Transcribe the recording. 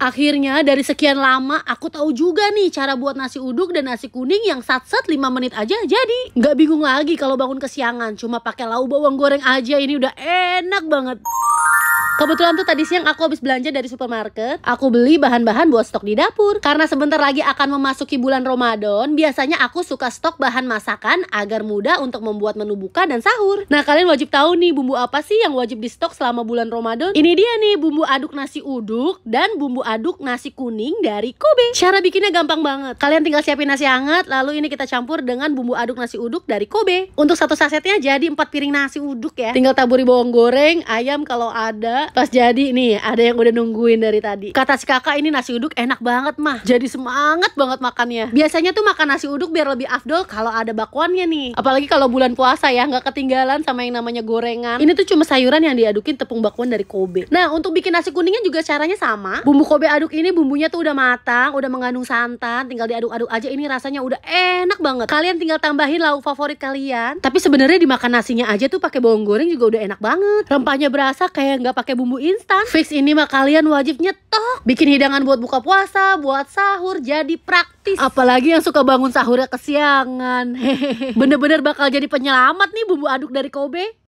Akhirnya dari sekian lama aku tahu juga nih cara buat nasi uduk dan nasi kuning yang sat-sat 5 menit aja jadi. Gak bingung lagi kalau bangun kesiangan, cuma pakai lauk bawang goreng aja ini udah enak banget. Kebetulan tuh tadi siang aku habis belanja dari supermarket, aku beli bahan-bahan buat stok di dapur. Karena sebentar lagi akan memasuki bulan Ramadan, biasanya aku suka stok bahan masakan agar mudah untuk membuat menu buka dan sahur. Nah, kalian wajib tahu nih bumbu apa sih yang wajib di stok selama bulan Ramadan? Ini dia nih bumbu aduk nasi uduk dan bumbu aduk nasi kuning dari Kobe. Cara bikinnya gampang banget. Kalian tinggal siapin nasi hangat, lalu ini kita campur dengan bumbu aduk nasi uduk dari Kobe. Untuk satu sasetnya jadi empat piring nasi uduk ya. Tinggal taburi bawang goreng, ayam kalau ada, pas jadi nih ada yang udah nungguin dari tadi kata si kakak ini nasi uduk enak banget mah jadi semangat banget makannya biasanya tuh makan nasi uduk biar lebih afdol kalau ada bakwannya nih apalagi kalau bulan puasa ya nggak ketinggalan sama yang namanya gorengan ini tuh cuma sayuran yang diadukin tepung bakwan dari Kobe nah untuk bikin nasi kuningnya juga caranya sama bumbu Kobe aduk ini bumbunya tuh udah matang udah mengandung santan tinggal diaduk-aduk aja ini rasanya udah enak banget kalian tinggal tambahin lauk favorit kalian tapi sebenarnya dimakan nasinya aja tuh pakai bawang goreng juga udah enak banget rempahnya berasa kayak nggak pakai pakai bumbu instan. Fix ini mah kalian wajib nyetok. Bikin hidangan buat buka puasa, buat sahur, jadi praktis. Apalagi yang suka bangun sahurnya kesiangan. Bener-bener bakal jadi penyelamat nih bumbu aduk dari Kobe.